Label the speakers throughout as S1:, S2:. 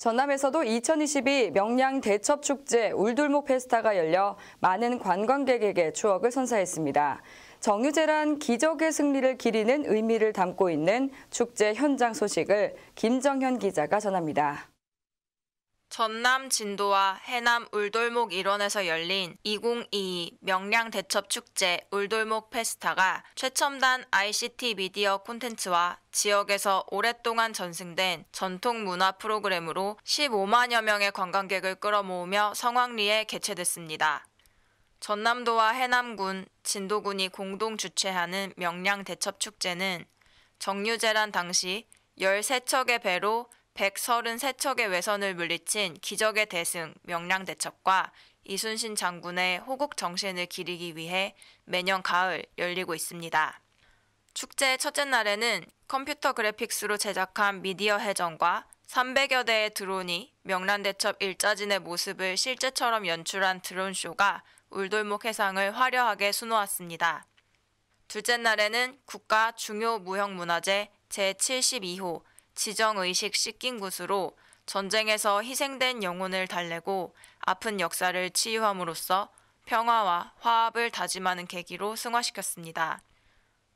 S1: 전남에서도 2022 명량 대첩축제 울돌목 페스타가 열려 많은 관광객에게 추억을 선사했습니다. 정유재란 기적의 승리를 기리는 의미를 담고 있는 축제 현장 소식을 김정현 기자가 전합니다.
S2: 전남 진도와 해남 울돌목 일원에서 열린 2022 명량 대첩 축제 울돌목 페스타가 최첨단 ICT 미디어 콘텐츠와 지역에서 오랫동안 전승된 전통 문화 프로그램으로 15만여 명의 관광객을 끌어모으며 성황리에 개최됐습니다. 전남도와 해남군, 진도군이 공동 주최하는 명량 대첩 축제는 정유재란 당시 13척의 배로 133척의 외선을 물리친 기적의 대승 명량대첩과 이순신 장군의 호국 정신을 기리기 위해 매년 가을 열리고 있습니다. 축제의 첫째 날에는 컴퓨터 그래픽스로 제작한 미디어 해전과 300여 대의 드론이 명란대첩 일자진의 모습을 실제처럼 연출한 드론쇼가 울돌목 해상을 화려하게 수놓았습니다. 둘째 날에는 국가 중요 무형문화재 제72호 지정의식 씻긴 굿으로 전쟁에서 희생된 영혼을 달래고 아픈 역사를 치유함으로써 평화와 화합을 다짐하는 계기로 승화시켰습니다.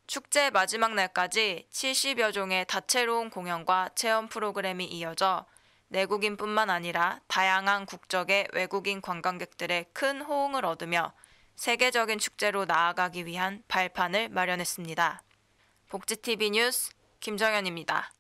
S2: 축제 마지막 날까지 70여 종의 다채로운 공연과 체험 프로그램이 이어져 내국인뿐만 아니라 다양한 국적의 외국인 관광객들의 큰 호응을 얻으며 세계적인 축제로 나아가기 위한 발판을 마련했습니다. 복지TV 뉴스 김정현입니다.